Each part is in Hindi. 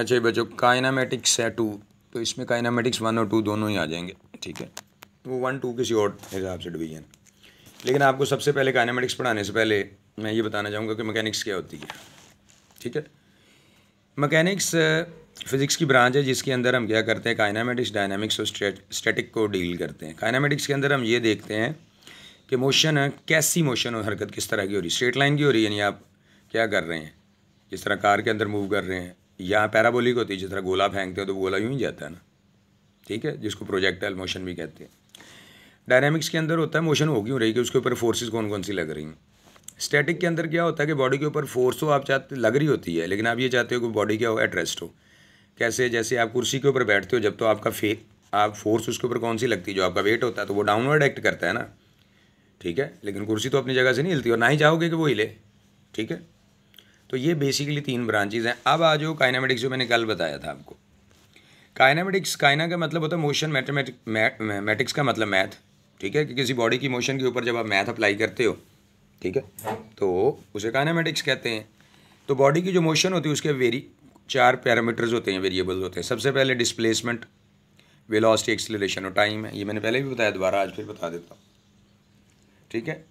अच्छा बच्चों काइनामेटिक्स है टू तो इसमें काइनामेटिक्स वन और टू दोनों ही आ जाएंगे ठीक है वो वन टू किसी और हिसाब से डिवीजन लेकिन आपको सबसे पहले काइनामेटिक्स पढ़ाने से पहले मैं ये बताना चाहूँगा कि मैकेनिक्स क्या होती है ठीक है मैकेनिक्स फिज़िक्स uh, की ब्रांच है जिसके अंदर हम क्या करते हैं काइनामेटिक्स डायनामिक्स और स्टेटिक को डील करते हैं काइनामेटिक्स के अंदर हम ये देखते हैं कि मोशन uh, कैसी मोशन और हरकत किस तरह की हो रही है स्ट्रेट लाइन की हो रही है यानी आप क्या कर रहे हैं किस तरह कार के अंदर मूव कर रहे हैं यहाँ पैराबोलिक होती है जिस तरह गोला फेंकते हो तो गोला यूँ ही जाता है ना ठीक है जिसको प्रोजेक्टाइल मोशन भी कहते हैं डायनामिक्स के अंदर होता है मोशन हो क्यों रही कि उसके ऊपर फोर्सेज कौन कौन सी लग रही हैं स्टैटिक के अंदर क्या होता है कि बॉडी के ऊपर फोर्स तो आप चाहते लग रही होती है लेकिन आप ये चाहते हो कि बॉडी क्या हो एट हो कैसे जैसे आप कुर्सी के ऊपर बैठते हो जब तो आपका फे आप फोर्स उसके ऊपर कौन सी लगती है जो आपका वेट होता है तो वो डाउनवर्ड एक्ट करता है ना ठीक है लेकिन कुर्सी तो अपनी जगह से नहीं हिलती और ना ही चाहोगे कि वो हिले ठीक है तो ये बेसिकली तीन ब्रांचेज हैं अब आ जाओ काइनामेटिक्स जो मैंने कल बताया था आपको काइनामेटिक्स काइना का मतलब होता है मोशन मैथमेटिक मैथमेटिक्स का मतलब मैथ ठीक है कि किसी बॉडी की मोशन के ऊपर जब आप मैथ अप्लाई करते हो ठीक है तो उसे काइनामेटिक्स कहते हैं तो बॉडी की जो मोशन होती है उसके वेरी चार पैरामीटर्स होते हैं वेरिएबल्स होते हैं सबसे पहले डिस्प्लेसमेंट वेलोसिटी एक्सलेशन और टाइम है ये मैंने पहले भी बताया दोबारा आज फिर बता देता हूँ ठीक है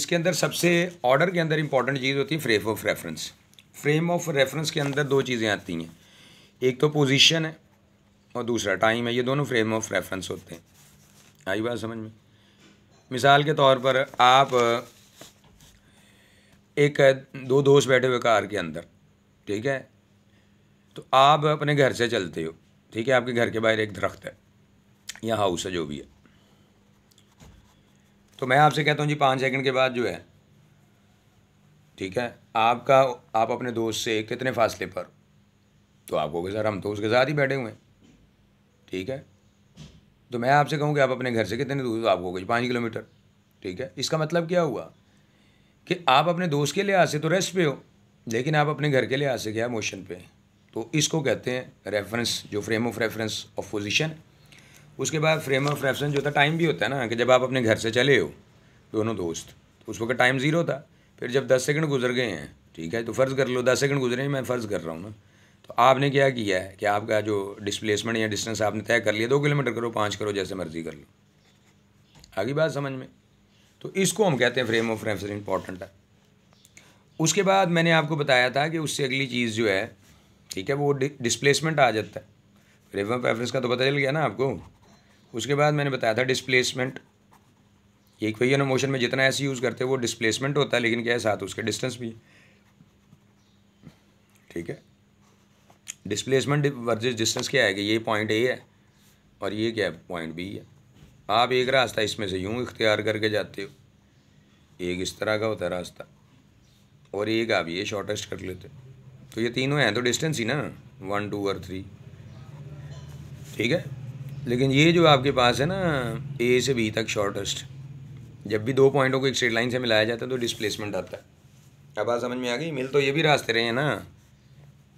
इसके अंदर सबसे ऑर्डर के अंदर इंपॉर्टेंट चीज़ होती है frame of reference frame of reference के अंदर दो चीज़ें आती हैं एक तो पोजीशन है और दूसरा टाइम है ये दोनों फ्रेम ऑफ रेफरेंस होते हैं आई बात समझ में मिसाल के तौर पर आप एक दो दोस्त बैठे हुए कार के अंदर ठीक है तो आप अपने घर से चलते हो ठीक है आपके घर के बाहर एक दरख्त है या हाउस है जो भी है तो मैं आपसे कहता हूँ जी पाँच सेकंड के बाद जो है ठीक है आपका आप अपने दोस्त से कितने फासले पर तो आप कहोगे सर हम तो उसके साथ ही बैठे हुए हैं ठीक है तो मैं आपसे कहूँ कि आप अपने घर से कितने दूर तो आप कहोगे पाँच किलोमीटर ठीक है इसका मतलब क्या हुआ कि आप अपने दोस्त के लिहाज से तो रेस्ट पे हो लेकिन आप अपने घर के लिहाज से क्या मोशन पे तो इसको कहते हैं रेफरेंस जो frame of reference of position उसके बाद फ्रेम ऑफ रेफरेंस जो होता है टाइम भी होता है ना कि जब आप अपने घर से चले हो दोनों दोस्त तो उस वक्त टाइम ज़ीरो था फिर जब दस सेकंड गुजर गए हैं ठीक है तो फ़र्ज़ कर लो दस सेकंड गुजरे हैं मैं फ़र्ज़ कर रहा हूँ ना तो आपने क्या किया है कि आपका जो डिस्प्लेसमेंट या डिस्टेंस आपने तय कर लिया दो किलोमीटर करो पाँच करो जैसे मर्ज़ी कर लो आगे बात समझ में तो इसको हम कहते हैं फ्रेम ऑफ रेफरेंस इंपॉर्टेंट है उसके बाद मैंने आपको बताया था कि उससे अगली चीज़ जो है ठीक है वो डिस्प्लेसमेंट आ जाता है फ्रेम ऑफ रेफरेंस का तो पता चल गया ना आपको उसके बाद मैंने बताया था डिस्प्लेसमेंट कि इक्वेशन ऑफ मोशन में जितना ऐसे यूज़ करते हैं वो डिस्प्लेसमेंट होता है लेकिन क्या है साथ उसके डिस्टेंस भी ठीक है डिस्प्लेसमेंट वर्जिस डिस्टेंस क्या है कि ये पॉइंट ए है और ये क्या है पॉइंट बी है आप एक रास्ता इसमें से यूँ इख्तियार करके जाते हो एक इस तरह का होता है रास्ता और एक आप ये शॉर्टेस्ट कर लेते तो ये तीनों हैं तो डिस्टेंस ही ना वन टू और थ्री ठीक है लेकिन ये जो आपके पास है ना ए से बी तक शॉर्टेस्ट जब भी दो पॉइंटों को एक स्ट्रेट लाइन से मिलाया जाता है तो डिस्प्लेसमेंट आता है अब बात समझ में आ गई मिल तो ये भी रास्ते रहे हैं ना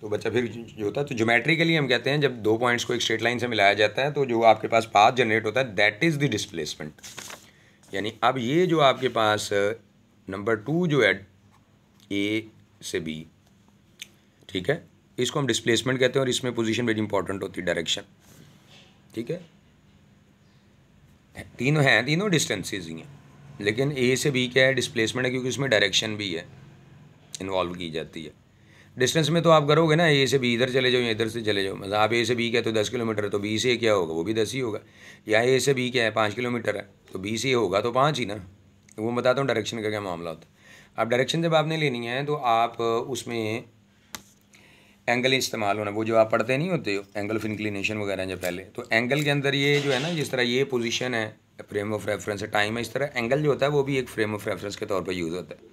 तो बच्चा फिर जो होता है तो के लिए हम कहते हैं जब दो पॉइंट्स को एक स्ट्रेट लाइन से मिलाया जाता है तो जो आपके पास पाथ जनरेट होता है दैट इज़ द डिस्प्लेसमेंट यानी अब ये जो आपके पास नंबर टू जो है ए से बी ठीक है इसको हम डिस्प्लेसमेंट कहते हैं और इसमें पोजीशन वेरी इंपॉर्टेंट होती है डायरेक्शन ठीक है तीनों हैं तीनों डिस्टेंसेज ही हैं लेकिन ए से बी क्या है डिस्प्लेसमेंट है क्योंकि उसमें डायरेक्शन भी है इन्वॉल्व की जाती है डिस्टेंस में तो आप करोगे ना ए से बी इधर चले जाओ या इधर से चले जाओ मतलब आप ए से बी क्या तो दस किलोमीटर है तो बी से क्या होगा वो भी दस ही होगा या ए से बी क्या है पाँच किलोमीटर है तो बी से होगा तो पाँच ही ना तो वो बताता हूँ डायरेक्शन का क्या मामला होता है अब डायरेक्शन जब आपने लेनी है तो आप उसमें एंगल इस्तेमाल होना वो जो आप पढ़ते नहीं होते हो एंगल ऑफ इंक्लिनेशन वगैरह जब पहले तो एंगल के अंदर ये जो है ना जिस तरह ये पोजीशन है फ्रेम ऑफ रेफरेंस है टाइम है इस तरह एंगल जो होता है वो भी एक फ्रेम ऑफ रेफरेंस के तौर पर यूज़ होता है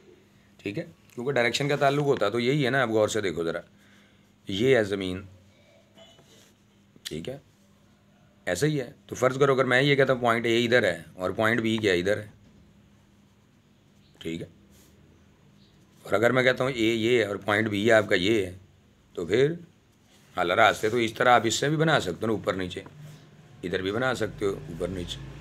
ठीक है क्योंकि डायरेक्शन का ताल्लुक होता है तो यही है ना आप गौर से देखो ज़रा ये है ज़मीन ठीक है ऐसा ही है तो फ़र्ज़ करो अगर मैं ये कहता हूँ पॉइंट ए इधर है और पॉइंट बी क्या इधर है ठीक है और अगर मैं कहता हूँ ए ये है और पॉइंट बी आपका ये है तो फिर हाला रास्ते तो इस तरह आप इससे भी बना सकते हो ऊपर नीचे इधर भी बना सकते हो ऊपर नीचे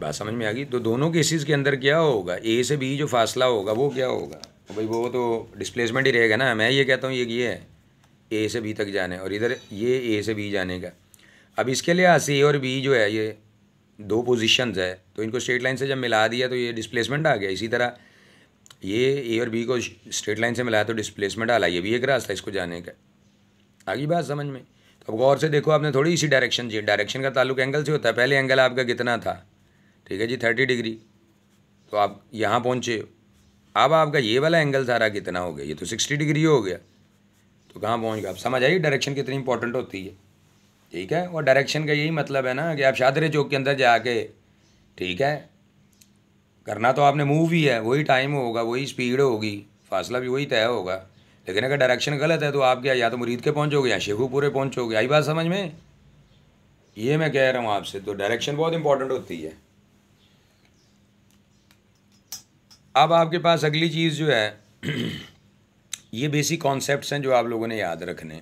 बात समझ में आ गई तो दोनों केसेस के अंदर क्या होगा ए से बी जो फासला होगा वो क्या होगा तो भाई वो तो डिस्प्लेसमेंट ही रहेगा ना मैं ये कहता हूँ ये ये है ए से बी तक जाने और इधर ये ए से बी जाने का अब इसके लिहाज से ए और बी जो है ये दो पोजिशन है तो इनको स्ट्रेट लाइन से जब मिला दिया तो ये डिस्प्लेसमेंट आ गया इसी तरह ये ए और बी को स्ट्रेट लाइन से मिलाया तो डिस्प्लेसमेंट आला ये भी एक रास्ता इसको जाने का आगे बात समझ में तो अब गौर से देखो आपने थोड़ी इसी डायरेक्शन चाहिए डायरेक्शन का ताल्लुक एंगल से होता है पहले एंगल आपका कितना था ठीक है जी थर्टी डिग्री तो आप यहाँ पहुँचे अब आपका ये वाला एंगल सारा कितना हो गया ये तो सिक्सटी डिग्री हो गया तो कहाँ पहुँच गया आप समझ आइए डायरेक्शन कितनी इंपॉर्टेंट होती है ठीक है और डायरेक्शन का यही मतलब है ना कि आप शादरे चौक के अंदर जाके ठीक है करना तो आपने मूव ही है वही टाइम होगा वही स्पीड होगी फासला भी वही तय होगा लेकिन अगर डायरेक्शन गलत है तो आप क्या या तो मुरीद के पहुँचोगे या शेखूपुरे पहुँचोगे आई बात समझ में ये मैं कह रहा हूँ आपसे तो डायरेक्शन बहुत इंपॉर्टेंट होती है अब आपके पास अगली चीज़ जो है ये बेसिक कॉन्सेप्ट्स हैं जो आप लोगों ने याद रखने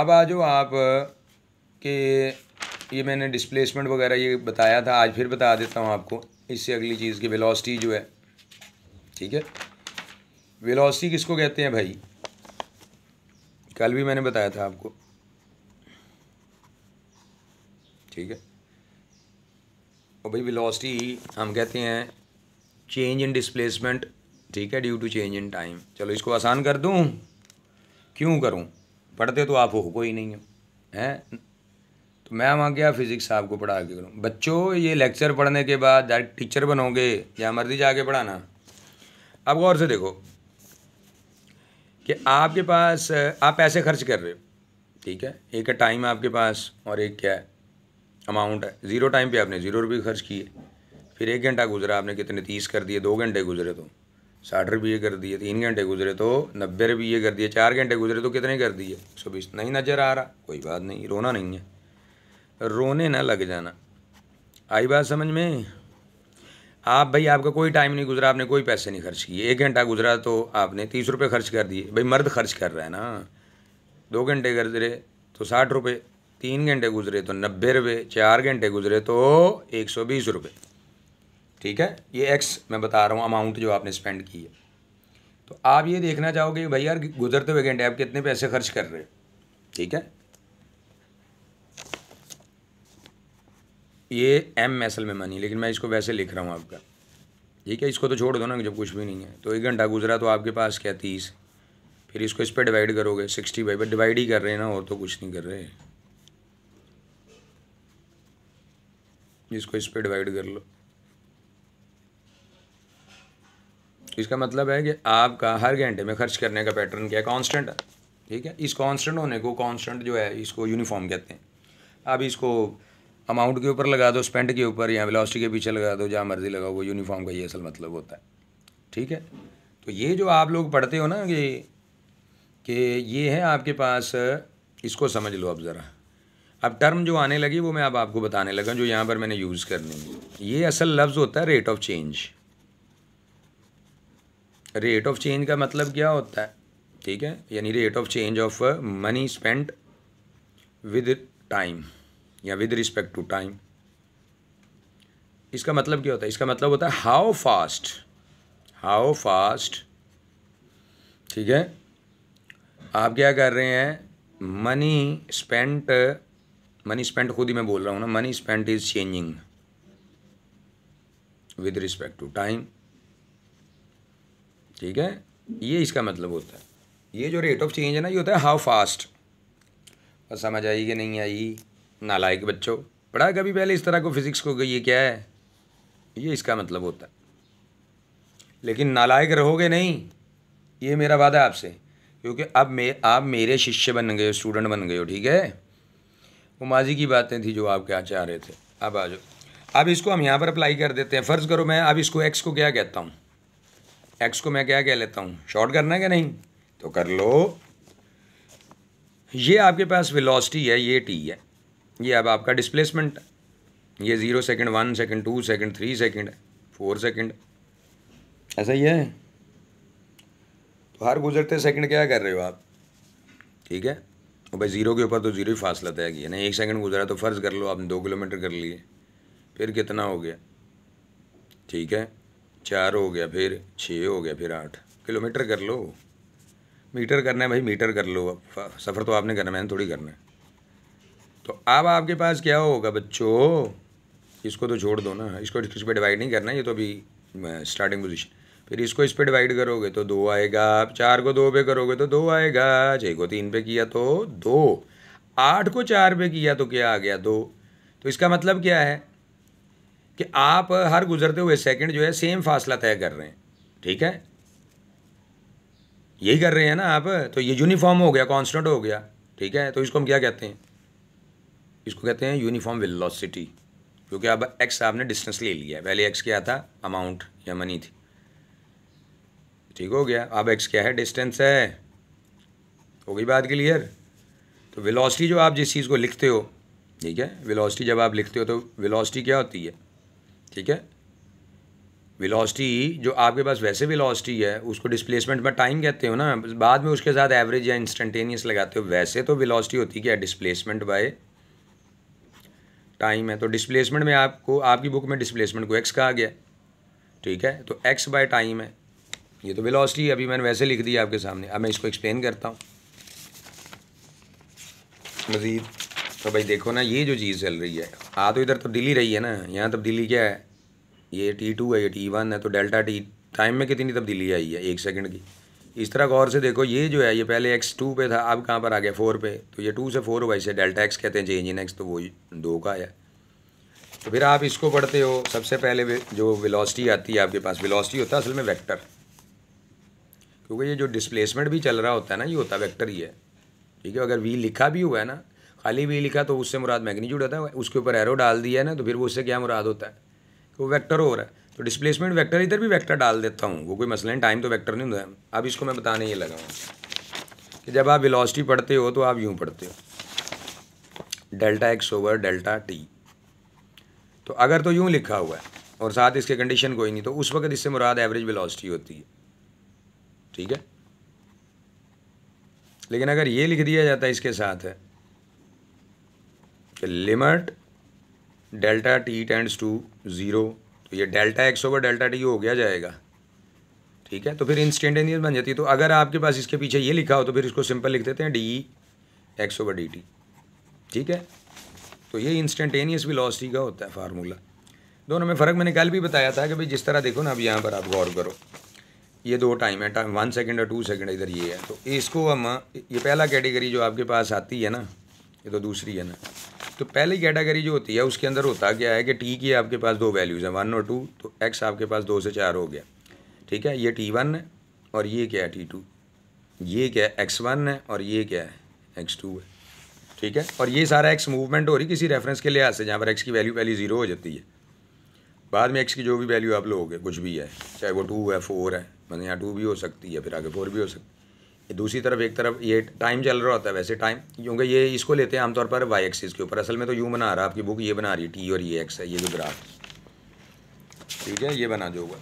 अब आ जाओ आप के ये मैंने डिस्प्लेसमेंट वगैरह ये बताया था आज फिर बता देता हूँ आपको इससे अगली चीज़ की वेलोसिटी जो है ठीक है वेलोसिटी किसको कहते हैं भाई कल भी मैंने बताया था आपको ठीक है और भाई वेलोसिटी हम कहते हैं चेंज इन डिस्प्लेसमेंट ठीक है due to change in time चलो इसको आसान कर दूँ क्यों करूँ पढ़ते तो आप हो कोई नहीं हो हैं तो मैं वहाँ गया फिज़िक्स साहब को पढ़ा के करूँ बच्चों ये लेक्चर पढ़ने के बाद डायरेक्ट टीचर बनोगे या मर्जी जाके पढ़ाना अब गौर से देखो कि आपके पास आप पैसे खर्च कर रहे हो ठीक है एक टाइम आपके पास और एक क्या है अमाउंट है ज़ीरो टाइम पे आपने ज़ीरो रुपये खर्च किए फिर एक घंटा गुजरा आपने कितने तीस कर दिए दो घंटे गुजरे तो साठ रुपये कर दिए तीन घंटे गुजरे तो नब्बे रुपये कर दिए चार घंटे गुजरे तो कितने कर दिए सौ बीस नहीं नज़र आ रहा कोई बात नहीं रोना नहीं है रोने ना लग जाना आई बात समझ में आप भाई आपका कोई टाइम नहीं गुजरा आपने कोई पैसे नहीं खर्च किए एक घंटा गुजरा तो आपने तीस रुपये खर्च कर दिए भाई मर्द खर्च कर रहा है ना दो घंटे गुजरे तो साठ रुपये तीन घंटे गुजरे तो नब्बे रुपये चार घंटे गुजरे तो एक सौ बीस रुपये ठीक है ये एक्स मैं बता रहा हूँ अमाउंट जो आपने स्पेंड की है तो आप ये देखना चाहोगे भाई यार गुजरते हुए घंटे आप कितने पैसे खर्च कर रहे ठीक है ये एम असल में मनी लेकिन मैं इसको वैसे लिख रहा हूँ आपका ठीक है इसको तो छोड़ दो ना जब कुछ भी नहीं है तो एक घंटा गुजरा तो आपके पास क्या तीस फिर इसको इस पर डिवाइड करोगे सिक्सटी बाई पर डिवाइड ही कर रहे हैं ना और तो कुछ नहीं कर रहे हैं जिसको इस पर डिवाइड कर लो इसका मतलब है कि आपका हर घंटे में खर्च करने का पैटर्न क्या है कॉन्स्टेंट है ठीक है इस कॉन्स्टेंट होने को कॉन्स्टेंट जो है इसको यूनिफॉर्म कहते हैं आप इसको अमाउंट के ऊपर लगा दो स्पेंड के ऊपर या वेलोसिटी के पीछे लगा दो जहाँ मर्जी लगाओ वो यूनिफॉर्म का ये असल मतलब होता है ठीक है तो ये जो आप लोग पढ़ते हो ना कि कि ये है आपके पास इसको समझ लो आप ज़रा अब टर्म जो आने लगी वो मैं अब आपको बताने लगा जो यहाँ पर मैंने यूज़ करनी है ये असल लफ्ज़ होता है rate of change rate of change का मतलब क्या होता है ठीक है यानी rate of change of money spent with time या विद रिस्पेक्ट टू टाइम इसका मतलब क्या होता है इसका मतलब होता है हाउ फास्ट हाउ फास्ट ठीक है आप क्या कर रहे हैं मनी स्पेंट मनी स्पेंट खुद ही मैं बोल रहा हूँ ना money spent is changing with respect to time ठीक है ये इसका मतलब होता है ये जो रेट ऑफ चेंज है ना ये होता है हाउ फास्ट और समझ आई कि नहीं आई नालायक बच्चों पढ़ा कभी पहले इस तरह को फिज़िक्स को ये क्या है ये इसका मतलब होता है लेकिन नालायक रहोगे नहीं ये मेरा वादा है आपसे क्योंकि अब मे आप मेरे शिष्य बन गए स्टूडेंट बन गए हो ठीक है वो माजी की बातें थी जो आप क्या चाह रहे थे अब आ जाओ अब इसको हम यहाँ पर अप्लाई कर देते हैं फ़र्ज़ करो मैं अब इसको एक्स को क्या कहता हूँ एक्स को मैं क्या कह लेता हूँ शॉर्ट करना है क्या नहीं तो कर लो ये आपके पास वेलोसिटी है ये टी है ये अब आपका डिस्प्लेसमेंट ये zero second one second two second three second four second ऐसा ही है तो हर गुज़रते सेकंड क्या कर रहे हो आप ठीक है और भाई ज़ीरो के ऊपर तो ज़ीरो ही फासला तय किया नहीं एक सेकंड गुजरा तो फ़र्ज़ कर लो आपने दो किलोमीटर कर लिए फिर कितना हो गया ठीक है चार हो गया फिर छः हो गया फिर आठ किलोमीटर कर लो मीटर करना है भाई मीटर कर लो अब सफ़र तो आपने करना मैंने थोड़ी करना है तो अब आपके पास क्या होगा बच्चों इसको तो छोड़ दो ना इसको किसी पर डिवाइड नहीं करना ये तो अभी स्टार्टिंग पोजिशन फिर इसको इस पर डिवाइड करोगे तो दो आएगा चार को दो पे करोगे तो दो आएगा छः को तीन पे किया तो दो आठ को चार पे किया तो क्या आ गया दो तो इसका मतलब क्या है कि आप हर गुजरते हुए सेकंड जो है सेम फासला तय कर रहे हैं ठीक है यही कर रहे हैं ना आप तो ये यूनिफॉर्म हो गया कॉन्स्टेंट हो गया ठीक है तो इसको हम क्या कहते हैं इसको कहते हैं यूनिफॉर्म विलॉसिटी क्योंकि अब एक्स आपने डिस्टेंस ले लिया पहले एक्स क्या था अमाउंट या मनी थी ठीक हो गया अब एक्स क्या है डिस्टेंस है हो गई बात क्लियर तो वेलोसिटी जो आप जिस चीज़ को लिखते हो ठीक है वेलोसिटी जब आप लिखते हो तो वेलोसिटी क्या होती है ठीक है वेलोसिटी जो आपके पास वैसे वेलोसिटी है उसको डिस्प्लेसमेंट में टाइम कहते हो ना बाद में उसके साथ एवरेज या इंस्टेंटेनियस लगाते हो वैसे तो वेलोसिटी होती क्या डिस्प्लेसमेंट बाय टाइम है तो डिस्प्लेसमेंट में आपको आपकी बुक में डिस्प्लेसमेंट को एक्स कहा गया ठीक है तो एक्स बाय टाइम है ये तो वेलोसिटी अभी मैंने वैसे लिख दिया आपके सामने अब मैं इसको एक्सप्लेन करता हूँ मज़ीद तो भाई देखो ना ये जो चीज़ चल रही है आ तो इधर तब्दीली तो रही है ना यहाँ तब्दीली क्या है ये टी टू है ये टी वन है तो डेल्टा टी टाइम में कितनी तब्दीली आई है एक सेकंड की इस तरह गौर से देखो ये जो है ये पहले एक्स टू पे था अब कहाँ पर आ गया फोर पे तो ये टू से फोर हुआ इसे डेल्टा एक्स कहते हैं चेंज इन एक्स तो वो दो का आया तो फिर आप इसको पढ़ते हो सबसे पहले जो वेलोसिटी आती है आपके पास वेलोसिटी होता है असल में वेक्टर क्योंकि ये जो डिस्प्लेसमेंट भी चल रहा होता है ना ये होता वेक्टर ही है ठीक है अगर वी लिखा भी हुआ है ना खाली वी लिखा तो उससे मुराद मैग्नीट्यूड होता है उसके ऊपर एरो डाल दिया है ना तो फिर वो उससे क्या मुराद होता है वो वैक्टर हो रहा है तो डिस्प्लेसमेंट वैक्टर इधर भी वैक्टर डाल देता हूँ वो कोई मसला नहीं टाइम तो वैक्टर नहीं होता अब इसको मैं बताने ये लगा हूँ कि जब आप विलॉसिटी पढ़ते हो तो आप यूँ पढ़ते हो delta x over delta t तो अगर तो यूँ लिखा हुआ है और साथ इसके कंडीशन कोई नहीं तो उस वक्त इससे मुराद एवरेज वेलोसिटी होती है ठीक है लेकिन अगर ये लिख दिया जाता है इसके साथ है कि limit delta T tends to zero तो ये delta x over delta t हो गया जाएगा ठीक है तो फिर इंस्टेंटेनियस बन जाती है तो अगर आपके पास इसके पीछे ये लिखा हो तो फिर इसको सिंपल लिख देते हैं d x over D t ठीक है तो ये इंस्टेंटेनियस वेलोसिटी का होता है फार्मूला दोनों में फ़र्क मैंने कल भी बताया था कि भाई जिस तरह देखो ना अब यहाँ पर आप गौर करो ये दो टाइम है टाइम वन सेकेंड और टू सेकेंड इधर ये है तो इसको हम ये पहला कैटेगरी जो आपके पास आती है ना ये तो दूसरी है ना तो पहली कैटेगरी जो होती है उसके अंदर होता क्या है कि टी की आपके पास दो वैल्यूज़ हैं वन और टू तो एक्स आपके पास दो से चार हो गया ठीक है ये टी वन है और ये क्या है टी टू ये क्या है एक्स वन है और ये क्या है एक्स टू है ठीक है और ये सारा एक्स मूवमेंट हो रही किसी रेफरेंस के लिहाज से जहाँ पर एक्स की वैल्यू पहली ज़ीरो हो जाती है बाद में एक्स की जो भी वैल्यू आप लोगे कुछ भी है चाहे वो टू है फोर है मतलब यहाँ टू भी हो सकती है फिर आगे फोर भी हो सकती है दूसरी तरफ एक तरफ ये टाइम चल रहा होता है वैसे टाइम क्योंकि ये इसको लेते हैं आमतौर पर वाई एक्सिस के ऊपर असल में तो यू बना रहा है आपकी बुक ये बना रही है टी और ये e एक्स है ये जो ग्राफ ठीक है ये बना जो हुआ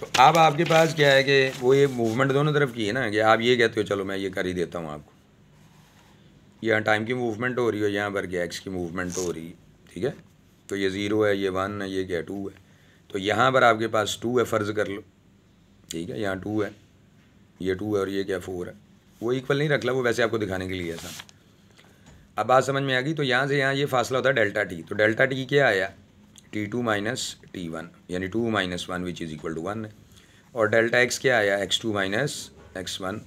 तो अब आपके पास क्या है कि वो ये मूवमेंट दोनों तरफ की है ना कि आप ये कहते हो चलो मैं ये कर ही देता हूँ आपको यहाँ टाइम की मूवमेंट हो रही हो यहाँ पर गैक्स की मूवमेंट हो रही है ठीक है तो ये ज़ीरो है ये वन है ये क्या टू है तो यहाँ पर आपके पास टू है फ़र्ज़ कर लो ठीक है यहाँ टू है ये टू है और ये क्या फोर है वो इक्वल नहीं रख ला वो वैसे आपको दिखाने के लिए ऐसा अब बात समझ में आ गई तो यहाँ से यहाँ ये फासला होता है डेल्टा टी तो डेल्टा टी क्या आया t two minus t one यानी two minus one which is equal to one है और डेल्टा एक्स क्या आया x two minus x one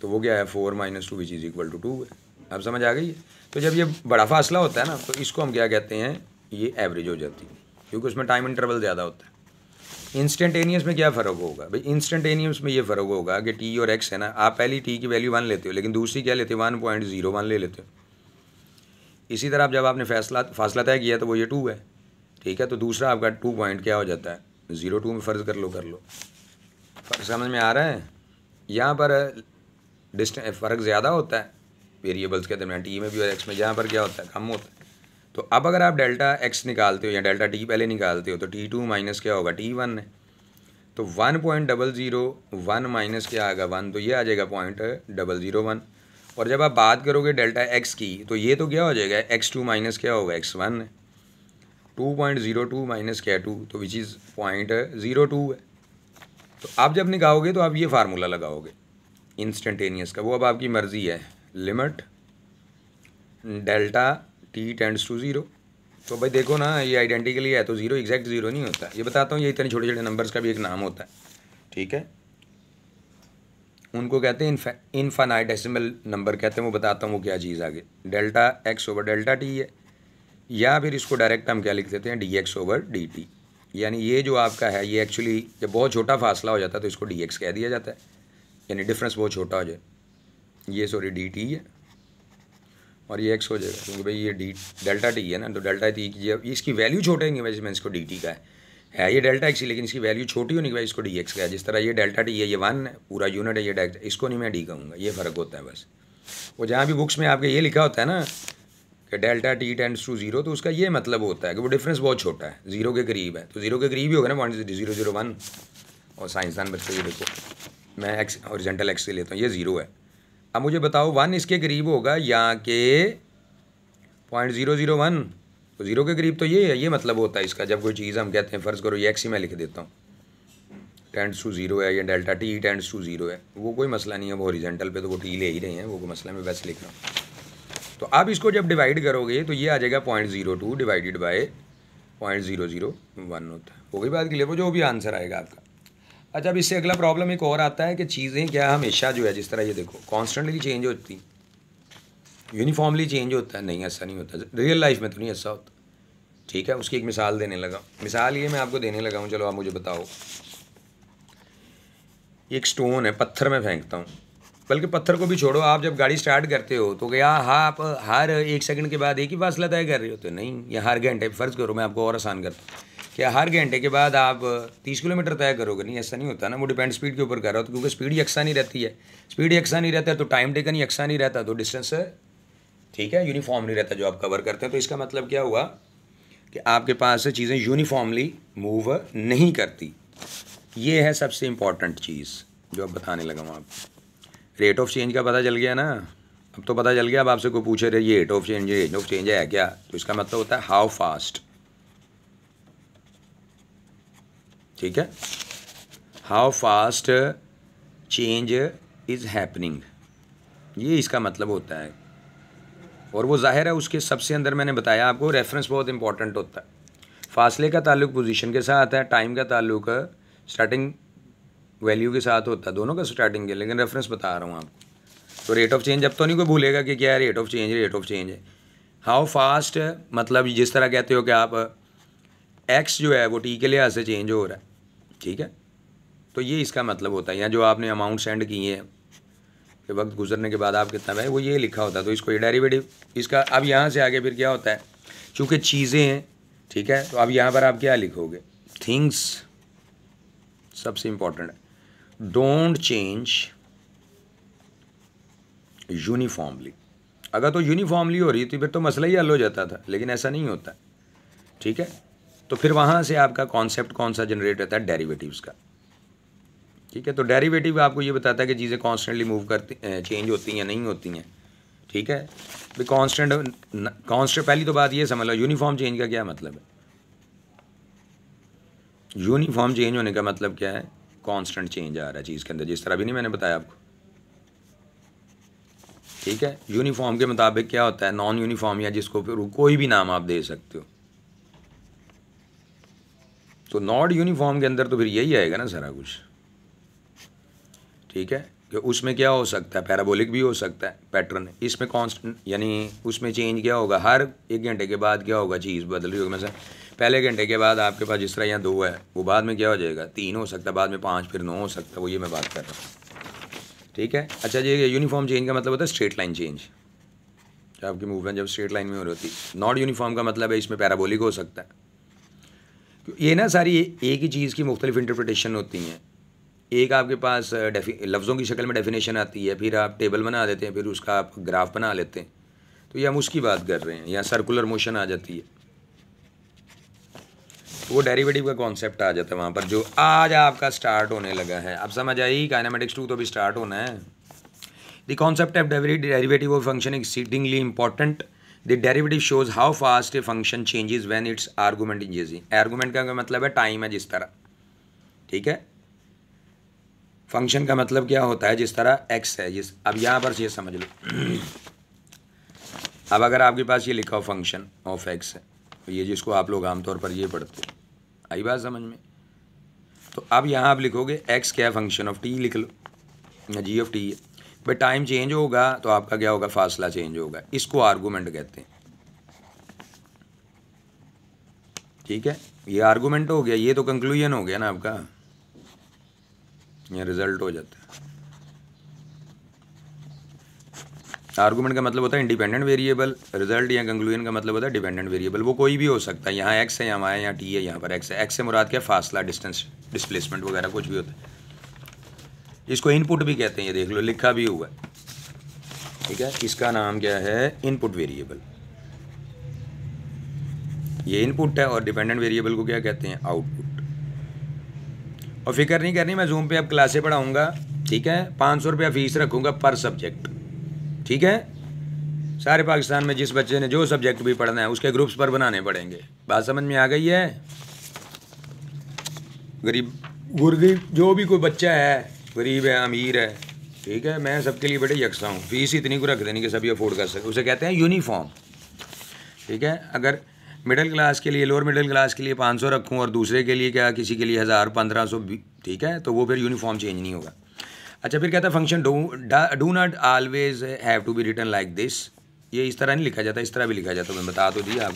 तो वो क्या है four minus two which is equal to two है अब समझ आ गई तो जब ये बड़ा फासला होता है ना तो इसको हम क्या कहते हैं ये एवरेज हो जाती है क्योंकि उसमें टाइम इंटरवल ज़्यादा होता है इंस्टेंटेनियस में क्या फ़र्क होगा भाई इंस्टेंटेनियस में ये फ़र्क होगा कि टी और एक्स है ना आप पहली टी की वैल्यू वन लेते हो लेकिन दूसरी क्या लेते हो वन पॉइंट जीरो वन ले लेते हो इसी तरह आप जब आपने फैसला फासला तय किया तो वो ये टू है ठीक है तो दूसरा आपका टू पॉइंट क्या हो जाता है ज़ीरो टू में फ़र्ज़ कर लो कर लो फ़र्क समझ में आ रहा है यहाँ पर डिस्ट फ़र्क ज़्यादा होता है वेरिएबल्स के दरमियान टी में भी और एक्स में जहाँ पर क्या होता है कम होता है तो अब अगर आप डेल्टा एक्स निकालते हो या डेल्टा टी पहले निकालते हो तो टी टू माइनस क्या होगा टी वन है तो one point double zero one minus क्या आएगा वन तो ये आ जाएगा पॉइंट डबल ज़ीरो वन और जब आप बात करोगे डेल्टा एक्स की तो ये तो क्या हो जाएगा एक्स टू माइनस क्या होगा एक्स वन है two point zero two minus क्या टू तो which is point zero two है तो आप जब निकालोगे तो आप ये फार्मूला लगाओगे इंस्टेंटेनियस का वो अब आपकी मर्ज़ी है limit delta T tends to zero तो भाई देखो ना ये आइडेंटिकली है तो ज़ीरो एग्जैक्ट ज़ीरो नहीं होता ये बताता हूँ ये इतने छोटे छोटे नंबर्स का भी एक नाम होता है ठीक है उनको कहते हैं इनफानाइट डेसिमल नंबर कहते हैं वो बताता हूँ वो क्या चीज़ आगे delta x over delta t है या फिर इसको डायरेक्ट हम क्या लिख देते हैं d x over D t यानी ये जो आपका है ये एक्चुअली जब बहुत छोटा फासला हो जाता है तो इसको डी एक्स कह दिया जाता है यानी डिफरेंस बहुत छोटा हो जाए ये सॉरी डी टी है और ये एक्स हो जाएगा क्योंकि भाई ये डी डेल्टा टी है ना तो डेल्टा टी की इसकी वैल्यू छोटे होंगे वैसे मैं इसको डी टी का है है ये डेल्टा एक्स ही लेकिन इसकी वैल्यू छोटी होने की वजह इसको डी एक्स का है जिस तरह ये डेल्टा टी है ये वन है पूरा यूनिट है ये डेल्टा इसको नहीं मैं डी कहूँगा ये फ़र्क होता है बस वो जहाँ भी बुक्स में आपके ये लिखा होता है ना कि delta T tends to zero तो उसका ये मतलब होता है कि वो डिफरेंस बहुत छोटा है जीरो के करीब है तो जीरो के करीब ही होगा ना वन जीरो जीरो वन और साइंसदान बच्चों ये देखो मैं एक्स जेंटल एक्स से लेता हूँ ये जीरो है अब मुझे बताओ वन इसके करीब होगा या के पॉइंट ज़ीरो ज़ीरो वन तो ज़ीरो के करीब तो ये है ये मतलब होता है इसका जब कोई चीज़ हम कहते हैं फ़र्ज़ करो ये एक्स ही मैं लिख देता हूँ टेंड्स टू ज़ीरो है या delta T tends to zero है वो कोई मसला नहीं है वो ओरिजेंटल पे तो वो टी ले ही रहे हैं वो कोई मसला मैं वैसे लिख रहा हूँ तो आप इसको जब डिवाइड करोगे तो ये आ जाएगा point zero two divided by point zero zero one होता है वो भी बात क्लियर वो जो भी आंसर आएगा आपका अच्छा अब इससे अगला प्रॉब्लम एक और आता है कि चीज़ें क्या हमेशा जो है जिस तरह ये देखो कॉन्स्टेंटली चेंज होती यूनिफॉर्मली चेंज होता है नहीं ऐसा नहीं होता रियल लाइफ में तो नहीं ऐसा होता ठीक है उसकी एक मिसाल देने लगा मिसाल ये मैं आपको देने लगा हूँ चलो आप मुझे बताओ एक स्टोन है पत्थर में फेंकता हूँ बल्कि पत्थर को भी छोड़ो आप जब गाड़ी स्टार्ट करते हो तो क्या हाँ आप हर एक सेकंड के बाद एक ही फासला तय कर रहे होते नहीं या हर घंटे फ़र्ज़ करो मैं आपको और आसान करता हूँ कि हर घंटे के बाद आप तीस किलोमीटर तय करोगे नहीं ऐसा नहीं होता ना वो डिपेंड स्पीड के ऊपर कर रहा हो तो क्योंकि स्पीड यकसा नहीं रहती है स्पीड यकसा नहीं रहता तो टाइम टेकन यकसा नहीं रहता तो डिस्टेंस ठीक है यूनिफॉर्म नहीं रहता जो आप कवर करते हैं तो इसका मतलब क्या हुआ कि आपके पास चीज़ें यूनिफॉर्मली मूव नहीं करती ये है सबसे इम्पॉर्टेंट चीज़ जो अब बताने लगा हूँ आप रेट ऑफ चेंज का पता चल गया ना अब तो पता चल गया अब आपसे कोई पूछे रहे ये rate of change rate of change है क्या तो इसका मतलब होता है हाउ फास्ट ठीक है how fast change is happening ये इसका मतलब होता है और वो ज़ाहिर है उसके सबसे अंदर मैंने बताया आपको रेफरेंस बहुत इंपॉर्टेंट होता है फासले का ताल्लुक पोजीशन के साथ है टाइम का ताल्लुक स्टार्टिंग वैल्यू के साथ होता है दोनों का स्टार्टिंग के लेकिन रेफरेंस बता रहा हूँ आपको तो रेट ऑफ चेंज अब तो नहीं कोई भूलेगा कि क्या है rate of change rate of change है हाउ फास्ट मतलब जिस तरह कहते हो कि आप एक्स जो है वो टी के लिहाज से चेंज हो रहा है ठीक है तो ये इसका मतलब होता है यहाँ जो आपने अमाउंट सेंड किए हैं कि वक्त गुजरने के बाद आप कितना भाई वो ये लिखा होता है तो इसको ये डेरिवेटिव इसका अब यहाँ से आगे फिर क्या होता है चूँकि चीज़ें हैं ठीक है तो अब यहाँ पर आप क्या लिखोगे थिंग्स सबसे इम्पोर्टेंट है डोंट चेंज यूनिफॉर्मली अगर तो यूनिफॉर्मली हो रही थी फिर तो मसला ही हल हो जाता था लेकिन ऐसा नहीं होता ठीक है तो फिर वहाँ से आपका कॉन्सेप्ट कौन सा जनरेट रहता है डेरिवेटिव्स का ठीक है तो डेरिवेटिव आपको ये बताता है कि चीज़ें कॉन्स्टेंटली मूव करती चेंज होती हैं नहीं होती हैं ठीक है भी कॉन्स्टेंट कॉन्स्टेंट पहली तो बात ये समझ लो यूनिफॉर्म चेंज का क्या मतलब है यूनिफॉर्म चेंज होने का मतलब क्या है कॉन्स्टेंट चेंज आ रहा है चीज़ के अंदर जिस तरह भी नहीं मैंने बताया आपको ठीक है यूनिफॉर्म के मुताबिक क्या होता है नॉन यूनिफॉर्म या जिसको फिर कोई भी नाम आप दे सकते हो तो नॉट यूनिफॉर्म के अंदर तो फिर यही आएगा ना सारा कुछ ठीक है कि उसमें क्या हो सकता है पैराबोलिक भी हो सकता है पैटर्न इसमें कांस्टेंट यानी उसमें चेंज क्या होगा हर एक घंटे के बाद क्या होगा चीज़ बदल रही होगी मैं पहले घंटे के बाद आपके पास जिस तरह यहाँ दो है वो बाद में क्या हो जाएगा तीन हो सकता है बाद में पाँच फिर नौ हो सकता है वो ये मैं बात कर रहा हूँ ठीक है अच्छा जी यूनिफॉर्म चेंज का मतलब होता है स्ट्रेट लाइन चेंज आपकी मूवमेंट जब स्ट्रेट लाइन में हो रही होती नॉट यूनिफॉर्म का मतलब है इसमें पैराबोलिक हो सकता है ये ना सारी एक ही चीज़ की मुख्तलिफ इंटरप्रटेशन होती हैं एक आपके पास लफ्ज़ों की शक्ल में डेफिनेशन आती है फिर आप टेबल बना देते हैं फिर उसका आप ग्राफ बना लेते हैं तो ये हम उसकी बात कर रहे हैं यहाँ सर्कुलर मोशन आ जाती है तो वो डेरिवेटिव का कॉन्सेप्ट आ जाता है वहाँ पर जो आज आपका स्टार्ट होने लगा है अब समझ आई काइनामेटिक्स टू तो भी स्टार्ट होना है द कॉन्सेप्ट ऑफ डेवरी derivative of function exceedingly important the derivative shows how fast a function changes when its argument इंजेसिंग आर्गूमेंट का मतलब है टाइम है जिस तरह ठीक है फंक्शन का मतलब क्या होता है जिस तरह एक्स है जिस अब यहाँ पर ये समझ लो अब अगर आपके पास ये लिखा हो फंक्शन ऑफ एक्स है तो ये जिसको आप लोग आमतौर पर ये पढ़ते हो आई बात समझ में तो अब यहाँ आप लिखोगे एक्स क्या फंक्शन ऑफ टी लिख लो जी ऑफ टी है भाई टाइम चेंज होगा तो आपका क्या होगा फासला चेंज होगा इसको आर्गूमेंट कहते हैं ठीक है ये आर्गूमेंट हो गया ये तो कंक्लूजन हो गया ना आपका ये रिजल्ट हो जाता है आर्गूमेंट का मतलब होता है इंडिपेंडेंट वेरिएबल रिजल्ट या कंक्लूजन का मतलब होता है डिपेंडेंट वेरिएबल वो कोई भी हो सकता है यहाँ एक्स है यहाँ वाई है यहाँ टी है यहाँ पर एक्स है एक्स से मुराद क्या फासला डिस्टेंस डिस्प्लेसमेंट वगैरह कुछ भी होता है इसको इनपुट भी कहते हैं ये देख लो लिखा भी हुआ है ठीक है इसका नाम क्या है इनपुट वेरिएबल ये इनपुट है और डिपेंडेंट वेरिएबल को क्या कहते हैं आउटपुट और फिक्र नहीं करनी मैं जूम पे अब क्लासे पढ़ाऊंगा ठीक है पाँच सौ रुपया फीस रखूंगा पर सब्जेक्ट ठीक है सारे पाकिस्तान में जिस बच्चे ने जो सब्जेक्ट भी पढ़ना है उसके ग्रुप्स पर बनाने पड़ेंगे बात समझ में आ गई है गरीब गुरगरीब जो भी कोई बच्चा है गरीब है अमीर है ठीक है मैं सबके लिए बेटे यकसा हूँ फीस इतनी को रख देनी कि सभी अफोर्ड कर सके उसे कहते हैं यूनिफॉर्म ठीक है अगर मिडिल क्लास के लिए लोअर मिडिल क्लास के लिए पाँच सौ रखूँ और दूसरे के लिए क्या किसी के लिए हज़ार पंद्रह सौ ठीक है तो वो फिर यूनिफॉर्म चेंज नहीं होगा अच्छा फिर कहता है function do not always have to be written like this ये इस तरह नहीं लिखा जाता इस तरह भी लिखा जाता मैं बता तो दी आप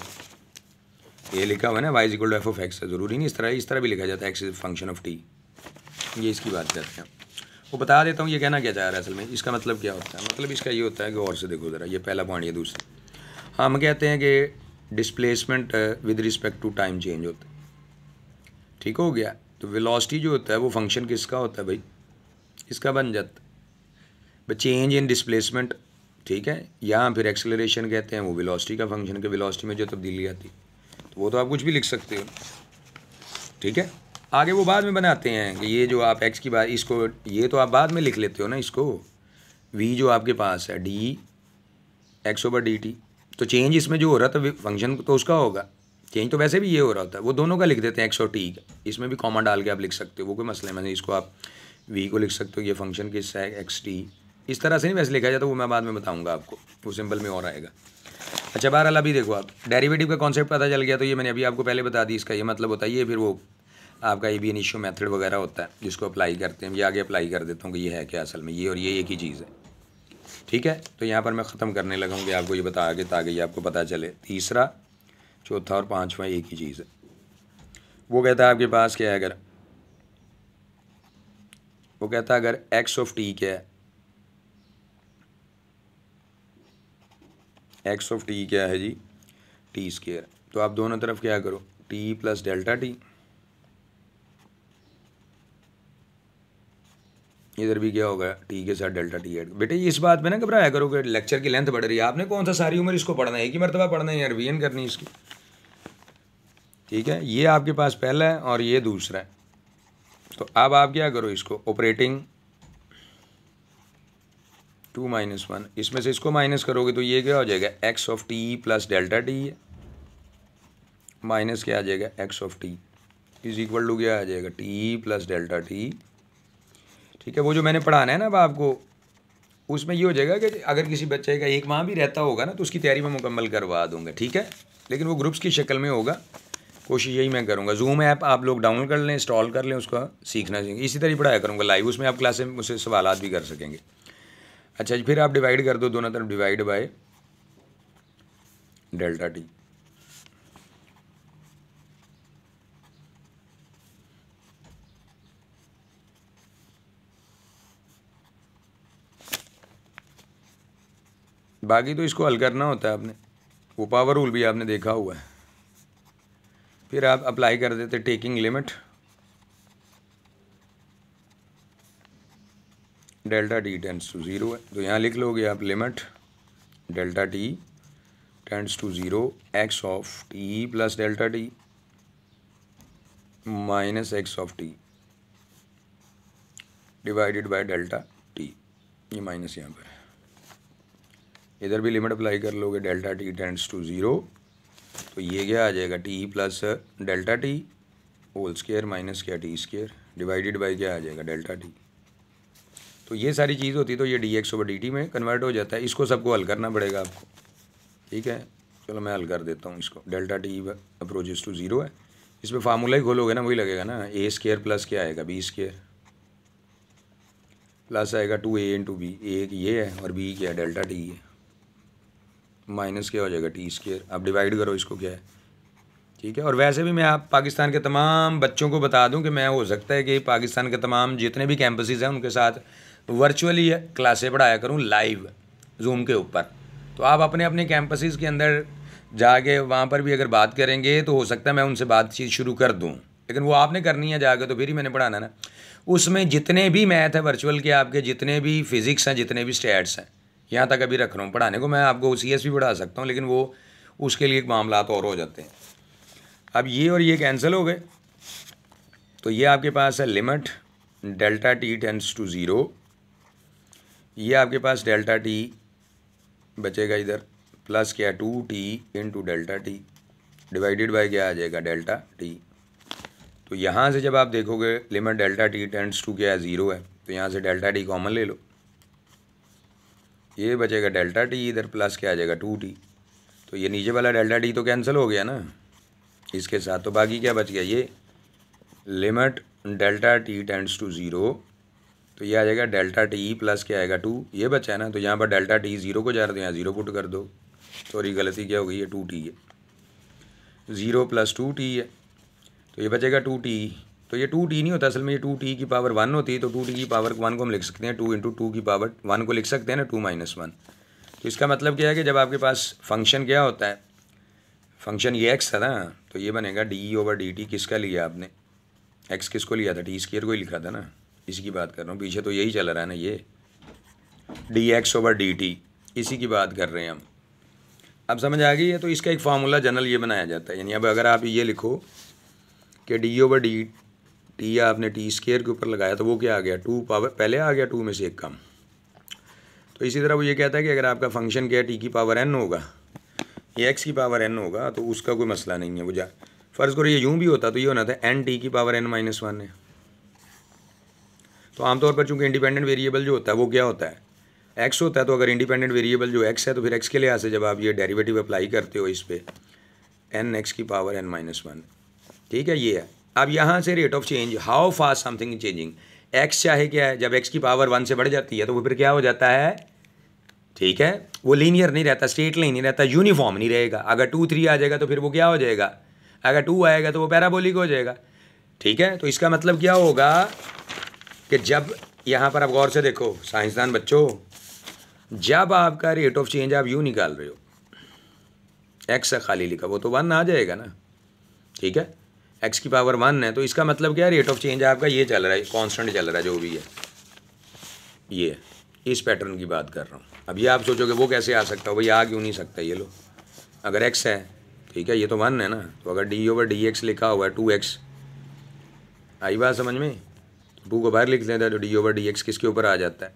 ये लिखा हुआ ना y equal to f of x ज़रूरी नहीं इस तरह इस तरह भी लिखा जाता है एक्स फंक्शन ऑफ टी ये इसकी बात करते हैं वो बता देता हूँ ये कहना क्या चाह रहा है असल में इसका मतलब क्या होता है मतलब इसका ये होता है कि और से देखो ज़रा ये पहला पॉइंट है दूसरा हाँ, हम कहते हैं कि displacement with respect to time change होता है ठीक हो गया तो वेलोसिटी जो होता है वो फंक्शन किसका होता है भाई इसका बन जाता है चेंज इन डिस्प्लेसमेंट ठीक है या फिर एक्सेलरेशन कहते हैं वो वेलोसिटी का फंक्शन के वेलोसिटी में जो तब्दीली आती तो वो तो आप कुछ भी लिख सकते हो ठीक है आगे वो बाद में बनाते हैं कि ये जो आप एक्स की बात इसको ये तो आप बाद में लिख लेते हो ना इसको वी जो आपके पास है D x over D T तो चेंज इसमें जो हो रहा था फंक्शन तो उसका होगा चेंज तो वैसे भी ये हो रहा होता है वो दोनों का लिख देते हैं एक्स और टी का इसमें भी कॉमन डाल के आप लिख सकते हो वो कोई मसला नहीं इसको आप वी को लिख सकते हो ये फंक्शन किस है एक्स टी इस तरह से नहीं वैसे लिखा जाता वो मैं बाद में बताऊँगा आपको वो सिंपल में और आएगा अच्छा बहरहाल अभी देखो आप डेरिवेटिव का कॉन्सेप्ट पता चल गया तो ये मैंने अभी आपको पहले बता दी इसका ये मतलब होता है ये फिर वो आपका ये भी एन इशू मैथड वगैरह होता है जिसको अप्लाई करते हैं ये आगे अप्लाई कर देता हूँ कि ये है क्या असल में ये और ये एक ही चीज़ है ठीक है तो यहाँ पर मैं ख़त्म करने लगा हूँ कि आपको ये बता के ताकि ये आपको पता चले तीसरा चौथा और पाँचवा एक ही चीज़ है वो कहता है आपके पास क्या है अगर वो कहता है अगर एक्स ऑफ टी क्या है एक्स ऑफ टी क्या है जी टी स्केयर तो आप दोनों तरफ क्या करो टी प्लस डेल्टा टी इधर भी क्या होगा टी के साथ डेल्टा टी एड बेटे इस बात में ना घबराया करो कि लेक्चर की लेंथ बढ़ रही है आपने कौन सा सारी उम्र इसको पढ़ना है एक ही मरतबा पढ़ना है या रिवीजन करनी है इसकी ठीक है ये आपके पास पहला है और ये दूसरा है तो अब आप क्या करो इसको ऑपरेटिंग टू माइनस वन इसमें से इसको माइनस करोगे तो ये क्या हो जाएगा X of T plus delta T minus क्या आ जाएगा X of T is equal to क्या आ जाएगा टी प्लस डेल्टा टी ठीक है वो जो मैंने पढ़ाना है ना अब आपको उसमें ये हो जाएगा कि अगर किसी बच्चे का एक माह भी रहता होगा ना तो उसकी तैयारी मैं मुकम्मल करवा दूँगा ठीक है लेकिन वो ग्रुप्स की शक्ल में होगा कोशिश यही मैं करूँगा जूम ऐप आप लोग डाउनलोड कर लें इंस्टॉल कर लें उसका सीखना सीखेंगे इसी तरह पढ़ाया करूँगा लाइव उसमें आप क्लासे मुझसे सवाल भी कर सकेंगे अच्छा जी फिर आप डिवाइड कर दो दोनों तरफ डिवाइड बाय डेल्टा टी बाकी तो इसको हल करना होता है आपने वो पावर रूल भी आपने देखा हुआ है फिर आप अप्लाई कर देते taking limit delta T tends to zero है तो यहाँ लिख लोगे आप limit delta T tends to zero X of T plus delta T minus X of T divided by delta T ये माइनस यहाँ पर है इधर भी लिमिट अप्लाई कर लोगे delta T tends to zero तो ये क्या आ जाएगा T plus delta T whole square minus क्या टी स्केयर डिवाइडेड बाई क्या आ जाएगा डेल्टा टी तो ये सारी चीज़ होती है तो ये D x over D T में कन्वर्ट हो जाता है इसको सबको हल करना पड़ेगा आपको ठीक है चलो मैं हल कर देता हूँ इसको delta T approaches to zero है इसमें फार्मूला ही खोलोगे ना वही लगेगा ना ए स्केयर प्लस क्या आएगा बी स्केयर प्लस आएगा two A into B A ये है और बी क्या है डेल्टा टी है माइनस क्या हो जाएगा टी स्केयर आप डिवाइड करो इसको क्या है ठीक है और वैसे भी मैं आप पाकिस्तान के तमाम बच्चों को बता दूं कि मैं हो सकता है कि पाकिस्तान के तमाम जितने भी कैंपसेस हैं उनके साथ वर्चुअली क्लासें पढ़ाया करूँ लाइव जूम के ऊपर तो आप अपने अपने कैंपसेस के अंदर जाके वहाँ पर भी अगर बात करेंगे तो हो सकता है मैं उनसे बातचीत शुरू कर दूँ लेकिन वो आपने करनी है जाके तो फिर ही मैंने पढ़ाना ना उसमें जितने भी मैथ है वर्चुअल के आपके जितने भी फिज़िक्स हैं जितने भी स्टैट्स हैं यहाँ तक अभी रख रहा हूँ पढ़ाने को मैं आपको सी एस भी पढ़ा सकता हूँ लेकिन वो उसके लिए मामला तो और हो जाते हैं अब ये और ये कैंसिल हो गए तो ये आपके पास है limit delta T tends to zero ये आपके पास डेल्टा टी बचेगा इधर प्लस क्या two T into delta T divided by क्या आ जाएगा डेल्टा टी तो यहाँ से जब आप देखोगे limit delta T tends to क्या है ज़ीरो है तो यहाँ से डेल्टा टी कॉमन ले लो ये बचेगा डेल्टा टी इधर प्लस क्या आ जाएगा टू टी तो ये नीचे वाला डेल्टा टी तो कैंसिल हो गया ना इसके साथ तो बाकी क्या बच गया ये limit delta T tends to zero तो ये आ जाएगा डेल्टा टी प्लस के आएगा टू ये बचा है ना तो यहाँ पर डेल्टा टी ज़ीरो को जा रहे हो यहाँ ज़ीरो पुट कर दो सॉरी गलती क्या हो गई है टू टी है ज़ीरो प्लस टू टी है तो ये बचेगा टू टी तो ये टू टी नहीं होता असल में ये टू टी की पावर वन होती है तो टू टी की पावर वन को हम लिख सकते हैं टू इंटू टू की पावर वन को लिख सकते हैं ना टू माइनस वन तो इसका मतलब क्या है कि जब आपके पास फंक्शन क्या होता है फंक्शन ये एक्स था ना तो ये बनेगा डी ओवर डी टी किसका लिया आपने एक्स किसको लिया था टी स्केयर को ही लिखा था ना इसी की बात कर रहा हूँ पीछे तो यही चल रहा है ना ये D x over D T इसी की बात कर रहे हैं हम अब समझ आ गई है तो इसका एक फार्मूला जनरल ये बनाया जाता है यानी अब अगर आप ये लिखो कि डी ओवर डी टी आपने टी स्केयर के ऊपर लगाया तो वो क्या आ गया टू पावर पहले आ गया टू में से एक कम तो इसी तरह वो ये कहता है कि अगर आपका फंक्शन क्या है टी की पावर एन होगा ये एक्स की पावर एन होगा तो उसका कोई मसला नहीं है वो जा फ़र्ज़ करो ये यूँ भी होता तो ये होना था एन टी की पावर एन माइनस वन है तो आमतौर पर चूंकि इंडिपेंडेंट वेरिएबल जो होता है वो क्या होता है एक्स होता है तो अगर इंडिपेंडेंट वेरिएबल जो एक्स है तो फिर एक्स के लिहाज से जब आप ये डेरिवेटिव अप्लाई करते हो इस पर एन एक्स की पावर एन माइनस वन ठीक है ये है अब यहाँ से rate of change how fast something is changing X चाहे क्या है जब एक्स की पावर वन से बढ़ जाती है तो वो फिर क्या हो जाता है ठीक है वो लीनियर नहीं रहता स्ट्रेट लाइन नहीं रहता यूनिफॉर्म नहीं रहेगा अगर टू थ्री आ जाएगा तो फिर वो क्या हो जाएगा अगर टू आएगा तो वो पैराबोलिक हो जाएगा ठीक है तो इसका मतलब क्या होगा कि जब यहाँ पर आप गौर से देखो साइंसदान बच्चों जब आपका रेट ऑफ चेंज आप यू निकाल रहे हो एक्स खाली लिखा वो तो वन आ जाएगा ना ठीक है एक्स की पावर वन है तो इसका मतलब क्या रेट ऑफ चेंज आपका ये चल रहा है कॉन्स्टेंट चल रहा है जो भी है ये इस पैटर्न की बात कर रहा हूँ अब ये आप सोचोगे वो कैसे आ सकता हो भाई आ क्यों नहीं सकता ये लो अगर एक्स है ठीक है ये तो वन है ना तो अगर डी ओवर डी एक्स लिखा हुआ है टू एक्स आई बात समझ में टू तो को बाहर लिख लेते हैं तो डी ओवर डी एक्स किसके ऊपर आ जाता है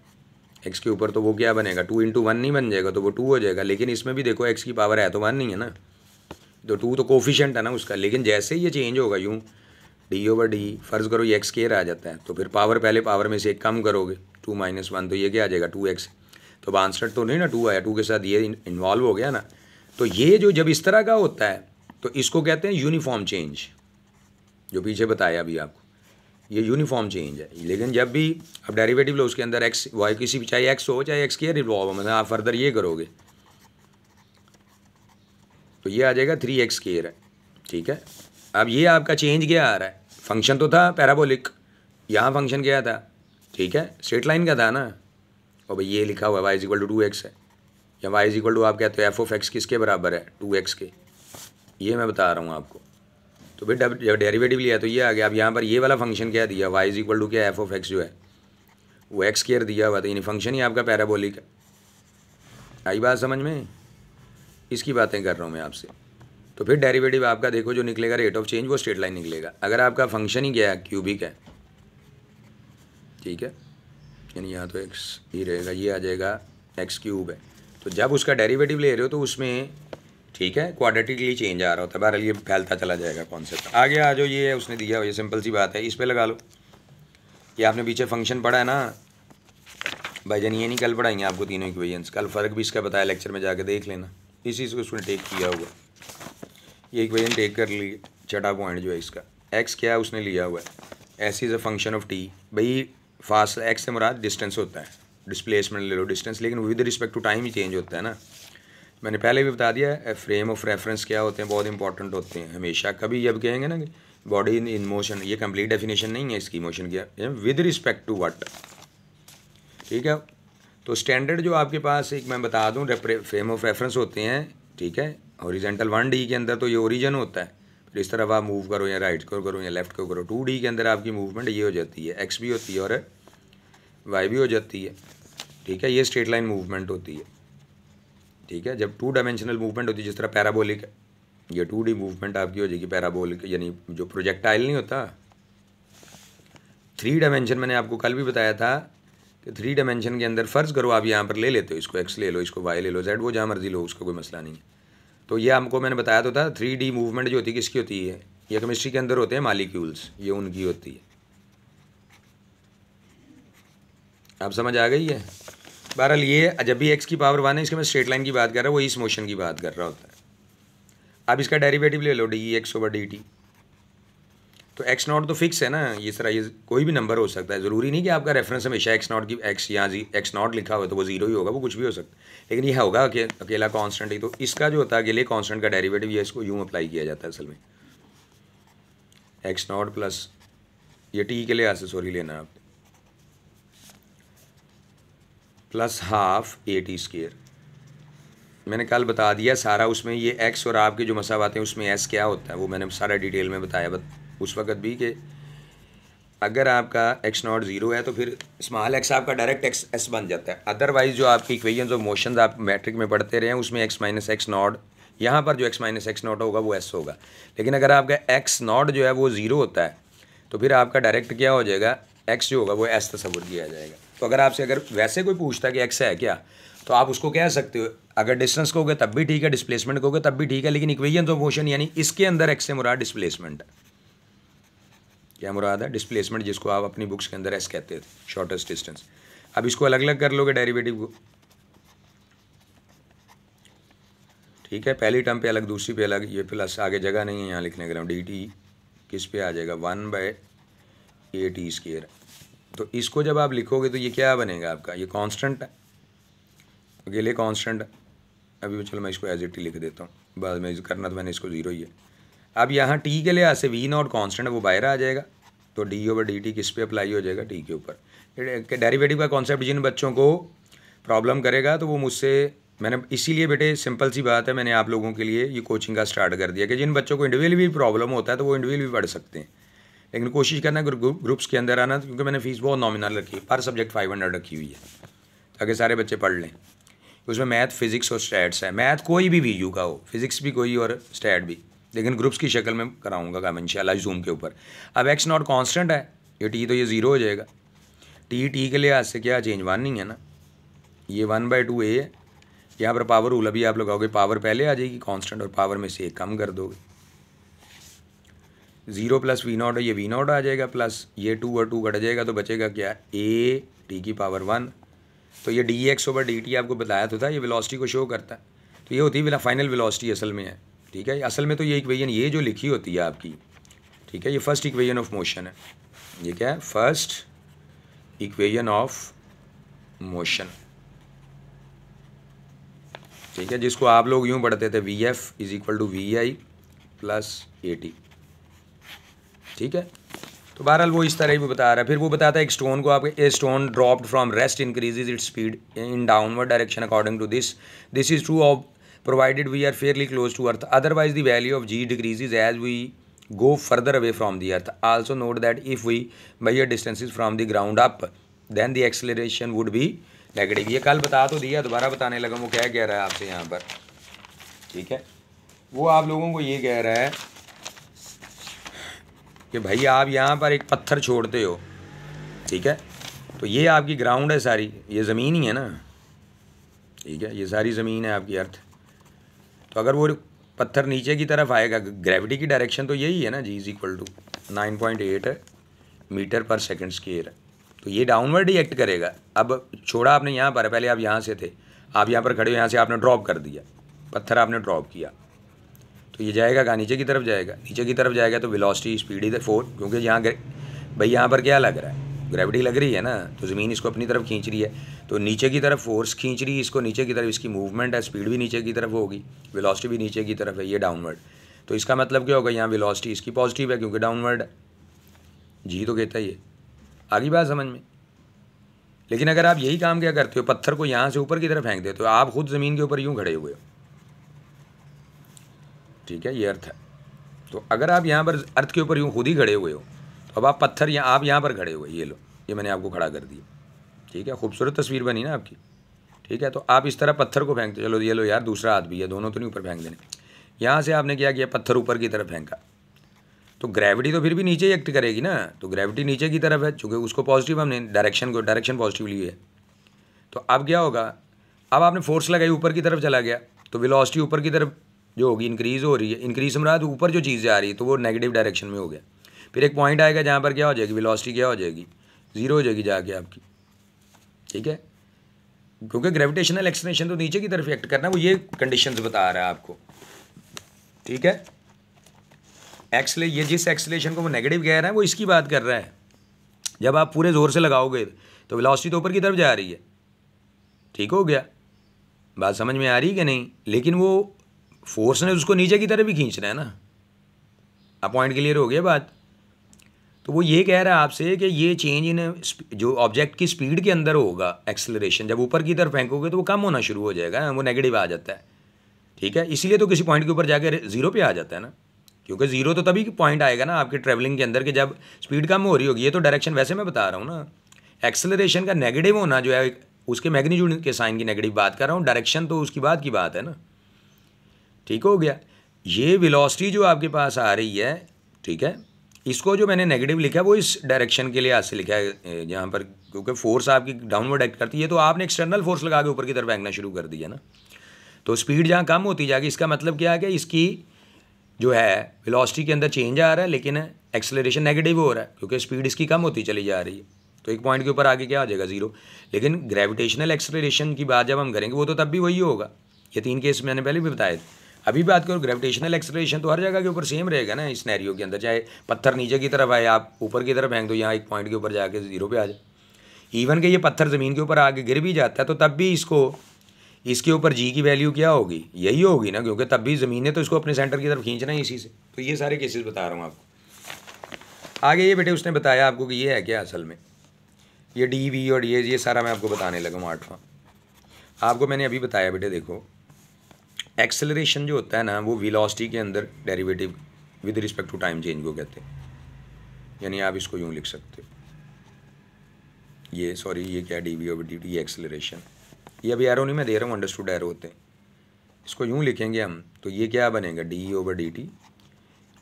एक्स के ऊपर तो वो क्या बनेगा टू इंटू वन नहीं बन जाएगा तो वो टू हो जाएगा लेकिन इसमें भी देखो एक्स की पावर है तो वन नहीं है ना दो टू तो कोफिशेंट है ना उसका लेकिन जैसे ही ये चेंज होगा यूँ डी ओवर डी फ़र्ज़ करो ये एक्स केयर आ जाता है तो फिर पावर पहले पावर में से एक कम करोगे टू माइनस वन तो ये क्या आ जाएगा टू एक्स तो अब आंसर तो नहीं ना टू आया टू के साथ ये इन्वॉल्व हो गया ना तो ये जो जब इस तरह का होता है तो इसको कहते हैं यूनिफॉर्म चेंज जो पीछे बताया अभी आपको ये यूनिफॉर्म चेंज है लेकिन जब भी अब डेरिवेटिव लो उसके अंदर एक्स वाई किसी भी चाहे एक्स हो चाहे एक्स केयर इन्वॉल्व हो मतलब आप फर्दर ये करोगे तो ये आ जाएगा थ्री एक्स स्केयर है ठीक है अब ये आपका चेंज क्या आ रहा है फंक्शन तो था पैराबोलिक यहाँ फंक्शन क्या था ठीक है स्ट्रेट लाइन का था ना और भाई ये लिखा हुआ है Y is equal to two X है या वाई इज इक्वल टू आप कहते हो एफ ऑफ एक्स किसके बराबर है टू एक्स के ये मैं बता रहा हूँ आपको तो भाई डब जब डेरीवेटिव लिया तो ये आ गया अब यहाँ पर ये वाला फंक्शन क्या दिया वाई इज इक्वल टू क्या एफ ऑफ एक्स जो है वो एक्स केयर दिया हुआ था यानी फंक्शन ही आपका पैराबोलिक है आई बात समझ में इसकी बातें कर रहा हूँ मैं आपसे तो फिर डेरिवेटिव आपका देखो जो निकलेगा रेट ऑफ चेंज वो स्ट्रेट लाइन निकलेगा अगर आपका फंक्शन ही क्या है क्यूबिक है ठीक है यानी यहाँ तो एक्स ही रहेगा ये आ जाएगा एक्स क्यूब है तो जब उसका डेरिवेटिव ले रहे हो तो उसमें ठीक है क्वाड्रेटिकली चेंज आ रहा होता है बहरहाल ये फैलता चला जाएगा कॉन्सेप्ट आगे आ जाओ ये उसने दिया हो ये सिंपल सी बात है इस पर लगा लो ये आपने पीछे फंक्शन पढ़ा है ना भाई जान ये नहीं कल पढ़ाएंगे आपको तीनों इक्वेशंस कल फ़र्क भी इसका बताया लेक्चर में जाके देख लेना इसी से उसने टेक किया हुआ ये वजन टेक कर ली छठा पॉइंट जो है इसका एक्स क्या है उसने लिया हुआ है S is a function of T भाई फास्ट एक्स से मुराद डिस्टेंस होता है डिस्प्लेसमेंट ले लो डिस्टेंस लेकिन विद रिस्पेक्ट टू टाइम ही चेंज होता है ना मैंने पहले भी बता दिया फ्रेम ऑफ रेफरेंस क्या होते हैं बहुत इंपॉर्टेंट होते हैं हमेशा कभी जब कहेंगे ना कि बॉडी इन इन मोशन ये कंप्लीट डेफिनेशन नहीं है इसकी मोशन की विद रिस्पेक्ट टू वट ठीक है तो स्टैंडर्ड जो आपके पास एक मैं बता दूँ फ्रेम ऑफ रेफरेंस होते हैं ठीक है ओरिजेंटल वन डी के अंदर तो ये ओरिजन होता है फिर इस तरफ आप मूव करो या राइट को करो या लेफ्ट को करो टू डी के अंदर आपकी मूवमेंट ये हो जाती है एक्स भी होती है और वाई भी हो जाती है ठीक है ये स्ट्रेट लाइन मूवमेंट होती है ठीक है जब टू डायमेंशनल मूवमेंट होती है जिस तरह पैराबोलिक ये टू डी मूवमेंट आपकी हो जाएगी पैराबोलिक यानी जो प्रोजेक्टाइल नहीं होता थ्री डायमेंशन मैंने आपको कल भी बताया था कि थ्री डायमेंशन के अंदर फ़र्ज़ करो आप यहाँ पर ले लेते हो इसको एक्स ले लो इसको वाई ले लो जेड वो जहाँ मर्जी लो उसका कोई मसला नहीं है तो ये हमको मैंने बताया तो था थ्री डी मूवमेंट जो होती है किसकी होती है ये केमिस्ट्री के अंदर होते हैं मालिक्यूल्स ये उनकी होती है आप समझ आ गई है बहरहाल ये जब भी एक्स की पावर वन है इसके मैं स्ट्रेट लाइन की बात कर रहा हूँ वो इस मोशन की बात कर रहा होता है अब इसका डेरिवेटिव ले लो D x over D T तो एक्स नॉट तो फिक्स है ना इस तरह ये कोई भी नंबर हो सकता है ज़रूरी नहीं कि आपका रेफरेंस हमेशा एक्स नॉट की एक्स या जी एक्स नॉट लिखा हुआ तो वो जीरो ही होगा वो कुछ भी हो सकता है लेकिन यह होगा कि अकेला कांस्टेंट ही तो इसका जो होता है अकेले कांस्टेंट का डेरिवेटिव ये इसको यूँ अप्लाई किया जाता है असल में एक्स नॉट प्लस ये टी के लिहाज से सॉरी लेना आप plus half A T square मैंने कल बता दिया सारा उसमें ये एक्स और आपके जो हैं उसमें एस क्या होता है वो मैंने सारा डिटेल में बताया बत, उस वक्त भी कि अगर आपका एक्स नॉट ज़ीरो है तो फिर स्मॉल एक्स आपका डायरेक्ट एक्स एस बन जाता है अदरवाइज़ जो आपकी इक्वेशन ऑफ मोशन आप मैट्रिक में पढ़ते रहे हैं उसमें एक्स माइनस एक्स नॉट यहाँ पर जो एक्स माइनस एक्स नॉट होगा वो एस होगा लेकिन अगर आपका एक्स नॉट जो है वो ज़ीरो होता है तो फिर आपका डायरेक्ट क्या हो जाएगा एक्स जो होगा वो एस तस्वुर किया जाएगा तो अगर आपसे अगर वैसे कोई पूछता है कि एक्स है क्या तो आप उसको कह सकते हो अगर डिस्टेंस कहोगे तब भी ठीक है डिस्प्लेसमेंट कहोगे तब भी ठीक है लेकिन इक्वेशन ऑफ मोशन यानी इसके अंदर एक्स से मुराद डिस्प्लेसमेंट है क्या मुराद है डिस्प्लेसमेंट जिसको आप अपनी बुक्स के अंदर एस कहते थे शॉर्टेस्ट डिस्टेंस अब इसको अलग अलग कर लोगे डेरिवेटिव को ठीक है पहली टर्म पे अलग दूसरी पे अलग ये प्लस आगे जगह नहीं है यहाँ लिखने के लिए डी टी e किस पे आ जाएगा one by A T square तो इसको जब आप लिखोगे तो ये क्या बनेगा आपका ये कॉन्स्टेंट है अकेले कॉन्स्टेंट है अभी चलो मैं इसको एज इट लिख देता हूँ बाद में करना तो मैंने इसको ज़ीरो ही है अब यहाँ टी के लिहाज से वी नॉट कांस्टेंट है वो बाहर आ जाएगा तो डी ओवर डी टी किस पर अप्लाई हो जाएगा टी के ऊपर डेरिवेटिव का कॉन्सेप्ट जिन बच्चों को प्रॉब्लम करेगा तो वो मुझसे मैंने इसीलिए बेटे सिंपल सी बात है मैंने आप लोगों के लिए ये कोचिंग का स्टार्ट कर दिया कि जिन बच्चों को इंडिविजुअल भी प्रॉब्लम होता है तो वो इंडिविजुअल भी पढ़ सकते हैं लेकिन कोशिश करना ग्रुप्स के अंदर आना क्योंकि मैंने फीस बहुत नॉमिनल रखी है पर सब्जेक्ट फाइव हंड्रेड रखी हुई है ताकि सारे बच्चे पढ़ लें उसमें मैथ फिज़िक्स और स्टैट्स है मैथ कोई भी वी यू का हो फिज़िक्स भी कोई और स्टैट भी लेकिन ग्रुप्स की शक्ल में कराऊंगा काम इंशाल्लाह जूम के ऊपर अब एक्स नॉट कांस्टेंट है ये टी तो ये ज़ीरो हो जाएगा टी टी के लिहाज से क्या चेंज वन नहीं है ना ये वन बाई टू ए है यहाँ पर पावर उल अभी आप लगाओगे पावर पहले आ जाएगी कांस्टेंट और पावर में से एक कम कर दोगे ज़ीरो प्लस वी नॉट ये वी नॉट आ जाएगा प्लस ये टू और टू कट जाएगा तो बचेगा क्या ए टी की पावर वन तो ये D x over D T आपको बताया तो था ये वेलोसिटी को शो करता है तो ये होती है फाइनल वेलोसिटी असल में है ठीक है असल में तो ये इक्वेजन ये जो लिखी होती है आपकी ठीक है ये फर्स्ट इक्वेजन ऑफ मोशन है ये क्या है फर्स्ट इक्वेजन ऑफ मोशन ठीक है जिसको आप लोग यूं पढ़ते थे V F is equal to V I plus A T ठीक है तो बहरहाल वो इस तरह भी बता रहा है फिर वो बताता है एक स्टोन को आप a stone dropped from rest increases its speed in downward direction according to this this is true of provided we are fairly close to earth otherwise the value of g decreases as we go further away from the earth also note that if we measure distances from the ground up then the acceleration would be negative ये कल बता तो दिया दोबारा बताने लगा वो क्या कह रहा है आपसे यहाँ पर ठीक है वो आप लोगों को ये कह रहा है कि भाई आप यहाँ पर एक पत्थर छोड़ते हो ठीक है तो ये आपकी ग्राउंड है सारी ये ज़मीन ही है ना ठीक है ये सारी ज़मीन है आपकी अर्थ तो अगर वो पत्थर नीचे की तरफ आएगा ग्रेविटी की डायरेक्शन तो यही है ना G is equal to nine point eight metre पर सेकेंड स्केयर है तो ये डाउनवर्ड ही एक्ट करेगा अब छोड़ा आपने यहाँ पर पहले आप यहाँ से थे आप यहाँ पर खड़े हो यहाँ से आपने ड्रॉप कर दिया पत्थर आपने ड्रॉप किया तो ये जाएगा कहाँ नीचे की तरफ जाएगा नीचे की तरफ जाएगा तो विलॉसिटी स्पीड इधर फोर क्योंकि यहाँ भाई यहाँ पर क्या लग रहा है ग्रेविटी लग रही है ना तो ज़मीन इसको अपनी तरफ खींच रही है तो नीचे की तरफ फोर्स खींच रही है इसको नीचे की तरफ इसकी मूवमेंट है स्पीड भी नीचे की तरफ होगी वेलोसिटी भी नीचे की तरफ है ये डाउनवर्ड तो इसका मतलब क्या होगा यहाँ वेलोसिटी इसकी पॉजिटिव है क्योंकि डाउनवर्ड है जी तो कहता ही है आगे बात समझ में लेकिन अगर आप यही काम क्या करते हो पत्थर को यहाँ से ऊपर की तरफ फेंक देते हो आप खुद ज़मीन के ऊपर यूँ खड़े हुए हो ठीक है ये अर्थ है तो अगर आप यहाँ पर अर्थ के ऊपर यूँ खुद ही खड़े हुए हो अब आप पत्थर या आप यहाँ पर खड़े हुए ये लो ये मैंने आपको खड़ा कर दिया ठीक है खूबसूरत तस्वीर बनी ना आपकी ठीक है तो आप इस तरह पत्थर को फेंकते चलो ये लो यार दूसरा हाथ भी है दोनों तो नहीं ऊपर फेंक देने यहाँ से आपने क्या किया पत्थर ऊपर की तरफ फेंका तो ग्रेविटी तो फिर भी नीचे ही एक्ट करेगी ना तो ग्रेविटी नीचे की तरफ है चूँकि उसको पॉजिटिव हमने डायरेक्शन को डायरेक्शन पॉजिटिव लिए है तो अब क्या होगा अब आपने फोर्स लगाई ऊपर की तरफ चला गया तो वेलोसिटी ऊपर की तरफ जो होगी इंक्रीज़ हो रही है इंक्रीज मराद मतलब ऊपर जो चीज़ें आ रही है तो वो नेगेटिव डायरेक्शन में हो गया फिर एक पॉइंट आएगा जहाँ पर क्या हो जाएगी वेलोसिटी क्या हो जाएगी ज़ीरो हो जाएगी जाके आपकी ठीक है क्योंकि ग्रेविटेशनल एक्सलेशन तो नीचे की तरफ एक्ट करना है वो ये कंडीशंस बता रहा है आपको ठीक है एक्सले ये जिस एक्सलेशन को वो नेगेटिव कह रहा है वो इसकी बात कर रहा है जब आप पूरे ज़ोर से लगाओगे तो वेलोसिटी तो ऊपर की तरफ जा रही है ठीक हो गया बात समझ में आ रही है कि नहीं लेकिन वो फोर्स ने उसको नीचे की तरफ ही खींचना है ना अपॉइंट क्लियर हो गया बात तो वो ये कह रहा है आपसे कि ये चेंज इन जो ऑब्जेक्ट की स्पीड के अंदर होगा एक्सलरेशन जब ऊपर की तरफ फेंकोगे तो वो कम होना शुरू हो जाएगा वो नेगेटिव आ जाता है ठीक है इसीलिए तो किसी पॉइंट के ऊपर जाकर ज़ीरो पे आ जाता है ना क्योंकि ज़ीरो तो तभी पॉइंट आएगा ना आपके ट्रैवलिंग के अंदर कि जब स्पीड कम हो रही होगी ये तो डायरेक्शन वैसे मैं बता रहा हूँ ना एक्सलरेशन का नेगेटिव होना जो है उसके मैग्नीट्यूड के साइन की नेगेटिव बात कर रहा हूँ डायरेक्शन तो उसकी बात की बात है ना ठीक हो गया ये विलॉसिटी जो आपके पास आ रही है ठीक है इसको जो मैंने नेगेटिव लिखा है वो इस डायरेक्शन के लिए आज से लिखा है जहाँ पर क्योंकि फोर्स आपकी डाउनवर्ड एक्ट करती है तो आपने एक्सटर्नल फोर्स लगा के ऊपर की तरफ फेंकना शुरू कर दिया ना तो स्पीड जहाँ कम होती जाएगी इसका मतलब क्या है कि इसकी जो है वेलोसिटी के अंदर चेंज आ रहा है लेकिन एक्सेलरेशन नेगेटिव हो रहा है क्योंकि स्पीड इसकी कम होती चली जा रही है तो एक पॉइंट के ऊपर आगे क्या आ जाएगा ज़ीरो लेकिन ग्रेविटेशनल एक्सेलरेशन की बात जब हम करेंगे वो तो तब भी वही होगा ये तीन केस मैंने पहले भी बताए थे अभी बात करो ग्रेविटेशनल एक्सलेशन तो हर जगह के ऊपर सेम रहेगा ना इस नैरियो के अंदर चाहे पत्थर नीचे की तरफ आए आप ऊपर की तरफ फेंक दो यहाँ एक पॉइंट के ऊपर जाके जीरो पे आ जाए इवन के ये पत्थर ज़मीन के ऊपर आके गिर भी जाता है तो तब भी इसको इसके ऊपर जी की वैल्यू क्या होगी यही होगी ना क्योंकि तब भी ज़मीन है तो इसको अपने सेंटर की तरफ खींचना है इसी से तो ये सारे केसेस बता रहा हूँ आपको आगे ये बेटे उसने बताया आपको कि ये है क्या असल में ये डी वी और डी ये सारा मैं आपको बताने लगा हूँ आठवां आपको मैंने अभी बताया बेटे देखो एक्सेलरेशन जो होता है ना वो वेलोसिटी के अंदर derivative with respect to time change को कहते हैं यानी आप इसको यूँ लिख सकते हो ये सॉरी ये क्या D V over D T acceleration ये अभी एरो नहीं मैं दे रहा हूँ अंडरस्टूड एरो होते हैं इसको यूँ लिखेंगे हम तो ये क्या बनेगा डी ओवर डी टी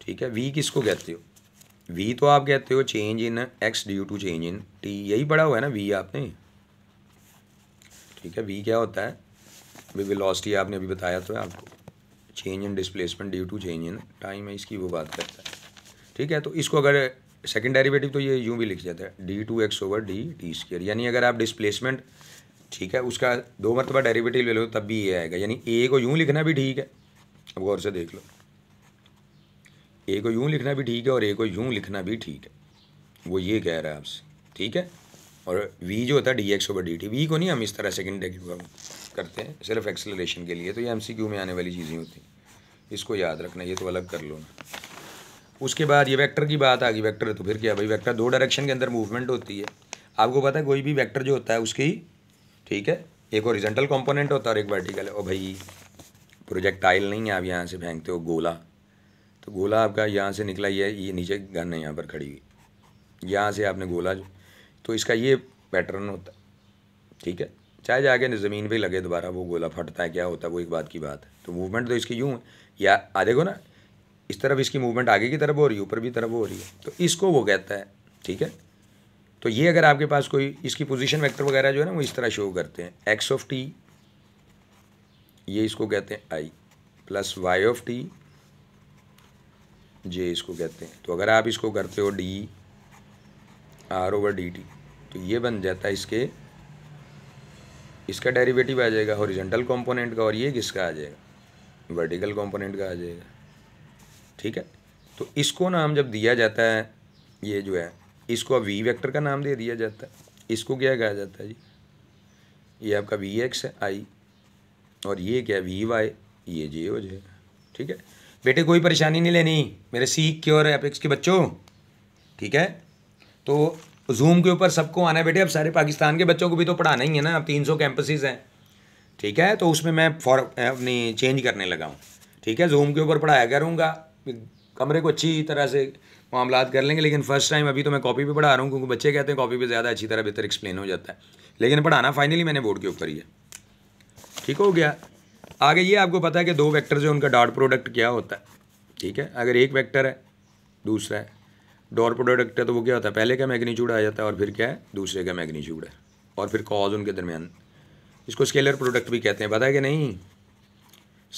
ठीक है वी किसको कहते हो वी तो आप कहते हो change in X due to change in T यही पढ़ा हुआ है ना वी आपने ठीक है वी क्या होता है अभी वेलोसिटी आपने अभी बताया तो है आपको change in displacement due to change in time है इसकी वो बात करता है ठीक है तो इसको अगर सेकेंड डेरिवेटिव तो ये यूँ भी लिख जाता है D two X over D T square यानी अगर आप डिस्प्लेसमेंट ठीक है उसका दो मरतबा डेरिवेटिव ले लो तब भी ये आएगा यानी ए को यूँ लिखना भी ठीक है अब गौर से देख लो ए को यूँ लिखना भी ठीक है और ए को यूँ लिखना भी ठीक है वो ये कह रहा है आपसे ठीक है और वी जो होता है D x over D T V को नहीं हम इस तरह सेकेंड डेरीवेटिव करते हैं सिर्फ एक्सेलरेशन के लिए तो ये एमसीक्यू में आने वाली चीज़ें होती इसको याद रखना ये तो अलग कर लो ना उसके बाद ये वेक्टर की बात आ गई वेक्टर तो फिर क्या भाई वेक्टर दो डायरेक्शन के अंदर मूवमेंट होती है आपको पता है कोई भी वेक्टर जो होता है उसकी ठीक है एक ओरिजेंटल कॉम्पोनेंट होता है और एक वर्टिकल है और भाई प्रोजेक्टाइल नहीं है आप यहाँ से फेंकते हो गोला तो गोला आपका यहाँ से निकला ये ये नीचे गन है यहाँ पर खड़ी हुई यहाँ से आपने गोला तो इसका ये पैटर्न होता है ठीक है चाहे जाके ज़मीन पे लगे दोबारा वो गोला फटता है क्या होता है वो एक बात की बात है तो मूवमेंट तो इसकी यूँ है या आ देखो ना इस तरफ इसकी मूवमेंट आगे की तरफ हो रही है ऊपर भी तरफ हो रही है तो इसको वो कहता है ठीक है तो ये अगर आपके पास कोई इसकी पोजिशन वैक्टर वगैरह जो है ना वो इस तरह शो करते हैं एक्स ऑफ टी ये इसको कहते हैं I plus Y of T J इसको कहते हैं तो अगर आप इसको करते हो D R over D T तो ये बन जाता है इसके इसका डेरिवेटिव आ जाएगा हॉरिजेंटल कंपोनेंट का और ये किसका आ जाएगा वर्टिकल कंपोनेंट का आ जाएगा ठीक है तो इसको नाम जब दिया जाता है ये जो है इसको अब वी वैक्टर का नाम दे दिया जाता है इसको क्या कहा जाता है जी ये आपका वी एक्स है आई और ये क्या वी वाई ये जे हो जाएगा ठीक है बेटे कोई परेशानी नहीं लेनी मेरे सीख क्योर एपेक्स के बच्चों ठीक है तो जूम के ऊपर सबको आना है बेटे अब सारे पाकिस्तान के बच्चों को भी तो पढ़ाना ही है ना अब तीन सौ कैंपसेज हैं ठीक है तो उसमें मैं फॉर अपनी चेंज करने लगा हूँ ठीक है जूम के ऊपर पढ़ाया करूँगा कमरे को अच्छी तरह से मामला कर लेंगे लेकिन फर्स्ट टाइम अभी तो मैं कॉपी पर पढ़ा रहा हूँ क्योंकि बच्चे कहते हैं कॉपी पर ज़्यादा अच्छी तरह बेहतर एक्सप्लेन हो जाता है लेकिन पढ़ाना फाइनली मैंने बोर्ड के ऊपर ही है ठीक हो गया आगे ये आपको पता है कि दो वैक्टर जो उनका डॉट प्रोडक्ट क्या होता है ठीक है अगर एक वैक्टर है दूसरा है डॉर प्रोडक्ट है तो वो क्या होता है पहले का मैग्नीच्यूड आ जाता है और फिर क्या है दूसरे का मैग्नीच्यूड है और फिर कॉज उनके दरमियान इसको स्केलर प्रोडक्ट भी कहते हैं पता है कि नहीं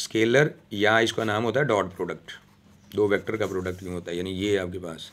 स्केलर या इसका नाम होता है डॉट प्रोडक्ट दो वेक्टर का प्रोडक्ट क्यों होता है यानी ये आपके पास